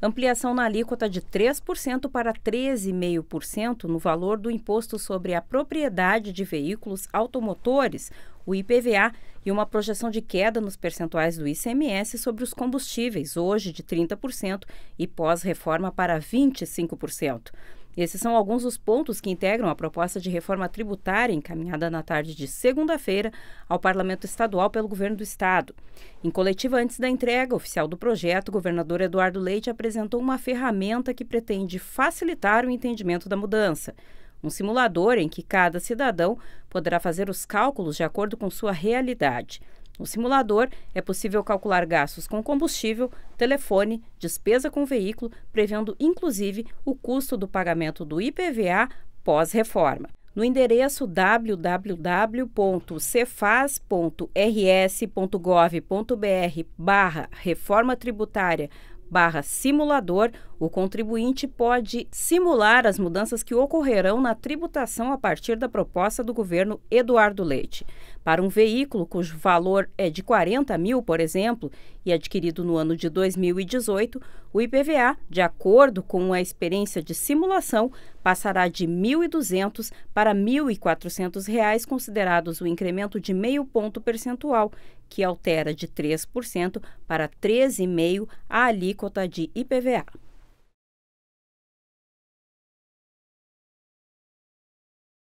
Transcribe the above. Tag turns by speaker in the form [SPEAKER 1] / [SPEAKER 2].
[SPEAKER 1] ampliação na alíquota de 3% para 13,5% no valor do imposto sobre a propriedade de veículos automotores, o IPVA, e uma projeção de queda nos percentuais do ICMS sobre os combustíveis, hoje de 30% e pós-reforma para 25%. Esses são alguns dos pontos que integram a proposta de reforma tributária encaminhada na tarde de segunda-feira ao Parlamento Estadual pelo Governo do Estado. Em coletiva antes da entrega oficial do projeto, o governador Eduardo Leite apresentou uma ferramenta que pretende facilitar o entendimento da mudança. Um simulador em que cada cidadão poderá fazer os cálculos de acordo com sua realidade. No simulador, é possível calcular gastos com combustível, telefone, despesa com veículo, prevendo inclusive o custo do pagamento do IPVA pós-reforma. No endereço www.cefaz.rs.gov.br barra reforma tributária barra simulador, o contribuinte pode simular as mudanças que ocorrerão na tributação a partir da proposta do governo Eduardo Leite. Para um veículo cujo valor é de 40 mil, por exemplo, e adquirido no ano de 2018, o IPVA, de acordo com a experiência de simulação, passará de R$ 1.200 para R$ 1.400, reais, considerados o incremento de meio ponto percentual, que altera de 3% para 13,5% a alíquota alíquota de IPVA.